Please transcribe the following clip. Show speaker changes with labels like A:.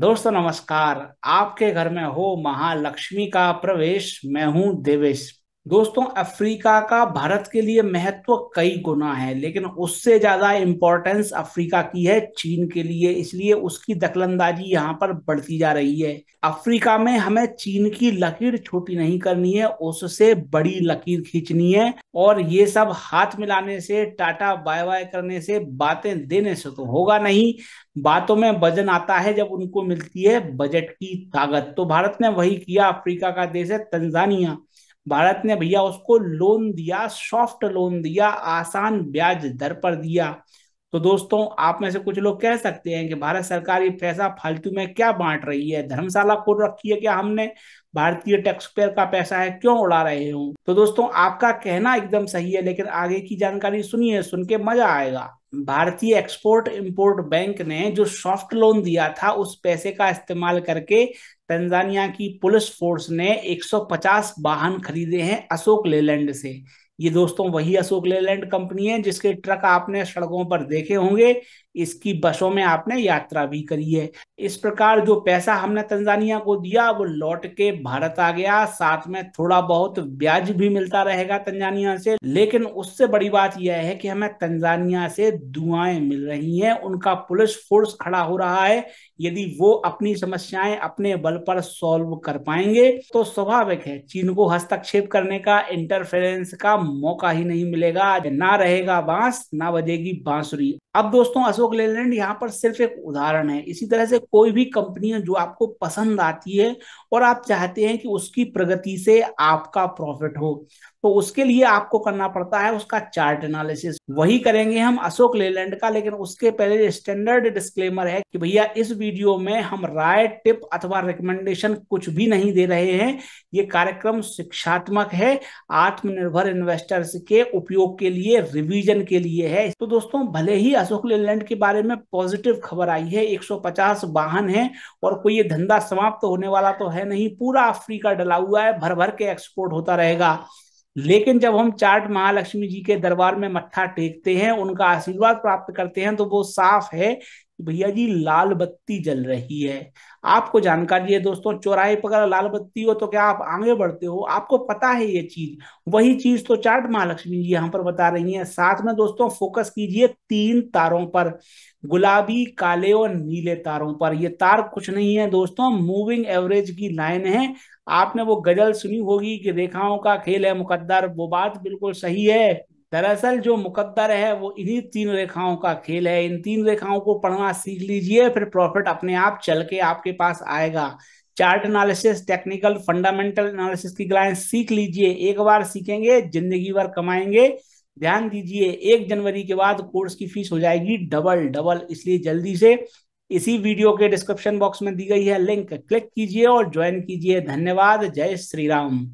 A: दोस्तों नमस्कार आपके घर में हो महालक्ष्मी का प्रवेश मैं हूं देवेश दोस्तों अफ्रीका का भारत के लिए महत्व कई गुना है लेकिन उससे ज्यादा इंपॉर्टेंस अफ्रीका की है चीन के लिए इसलिए उसकी दखलंदाजी यहाँ पर बढ़ती जा रही है अफ्रीका में हमें चीन की लकीर छोटी नहीं करनी है उससे बड़ी लकीर खींचनी है और ये सब हाथ मिलाने से टाटा बाय बाय करने से बातें देने से तो होगा नहीं बातों में वजन आता है जब उनको मिलती है बजट की ताकत तो भारत ने वही किया अफ्रीका का देश है तंजानिया भारत ने भैया उसको लोन दिया सॉफ्ट लोन दिया आसान ब्याज दर पर दिया तो दोस्तों आप में से कुछ लोग कह सकते हैं कि भारत सरकार ये पैसा फालतू में क्या बांट रही है धर्मशाला खोल रखी है क्या हमने भारतीय टैक्स पेयर का पैसा है क्यों उड़ा रहे हो तो दोस्तों आपका कहना एकदम सही है लेकिन आगे की जानकारी सुनिए सुन के मजा आएगा भारतीय एक्सपोर्ट इंपोर्ट बैंक ने जो सॉफ्ट लोन दिया था उस पैसे का इस्तेमाल करके तंजानिया की पुलिस फोर्स ने 150 वाहन खरीदे हैं अशोक लेलैंड से ये दोस्तों वही अशोक लेलैंड कंपनी है जिसके ट्रक आपने सड़कों पर देखे होंगे इसकी बसों में आपने यात्रा भी करी है इस प्रकार जो पैसा हमने तंजानिया को दिया वो लौट के भारत आ गया साथ में थोड़ा बहुत ब्याज भी मिलता रहेगा तंजानिया से लेकिन उससे बड़ी बात यह है कि हमें तंजानिया से दुआएं मिल रही हैं उनका पुलिस फोर्स खड़ा हो रहा है यदि वो अपनी समस्याएं अपने बल पर सॉल्व कर पाएंगे तो स्वाभाविक है चीन को हस्तक्षेप करने का इंटरफेरेंस का मौका ही नहीं मिलेगा ना रहेगा बांस ना बजेगी बांसुरी अब दोस्तों अशोक लेलैंड यहाँ पर सिर्फ एक उदाहरण है इसी तरह से कोई भी कंपनी जो आपको पसंद आती है और आप चाहते हैं कि उसकी प्रगति से आपका प्रॉफिट हो तो उसके लिए आपको करना पड़ता है उसका चार्ट एनालिसिस वही करेंगे हम अशोक लेलैंड का लेकिन उसके पहले स्टैंडर्ड डिस्क्लेमर है कि भैया इस वीडियो में हम राय टिप अथवा रिकमेंडेशन कुछ भी नहीं दे रहे हैं ये कार्यक्रम शिक्षात्मक है आत्मनिर्भर इन्वेस्ट इन्वेस्टर्स के उपयोग के लिए रिवीजन के लिए है तो दोस्तों भले ही अशोक लेलैंड के बारे में पॉजिटिव खबर आई है 150 वाहन है और कोई ये धंधा समाप्त तो होने वाला तो है नहीं पूरा अफ्रीका डला हुआ है भर भर के एक्सपोर्ट होता रहेगा लेकिन जब हम चार्ट महालक्ष्मी जी के दरबार में मत्था टेकते हैं उनका आशीर्वाद प्राप्त करते हैं तो वो साफ है भैया जी लाल बत्ती जल रही है आपको जानकारी है दोस्तों चौराहे पर अगर लाल बत्ती हो तो क्या आप आगे बढ़ते हो आपको पता है ये चीज वही चीज तो चार्ट महालक्ष्मी जी यहाँ पर बता रही हैं साथ में दोस्तों फोकस कीजिए तीन तारों पर गुलाबी काले और नीले तारों पर ये तार कुछ नहीं है दोस्तों मूविंग एवरेज की लाइन है आपने वो गजल सुनी होगी कि रेखाओं का खेल है मुकद्दर वो बात बिल्कुल सही है दरअसल जो मुकद्दर है वो इन्हीं तीन रेखाओं का खेल है इन तीन रेखाओं को पढ़ना सीख लीजिए फिर प्रॉफिट अपने आप चल के आपके पास आएगा chart analysis technical fundamental analysis की लाइन सीख लीजिए एक बार सीखेंगे जिंदगी भर कमाएंगे ध्यान दीजिए एक जनवरी के बाद कोर्स की फीस हो जाएगी डबल डबल इसलिए जल्दी से इसी वीडियो के डिस्क्रिप्शन बॉक्स में दी गई है लिंक क्लिक कीजिए और ज्वाइन कीजिए धन्यवाद जय श्री राम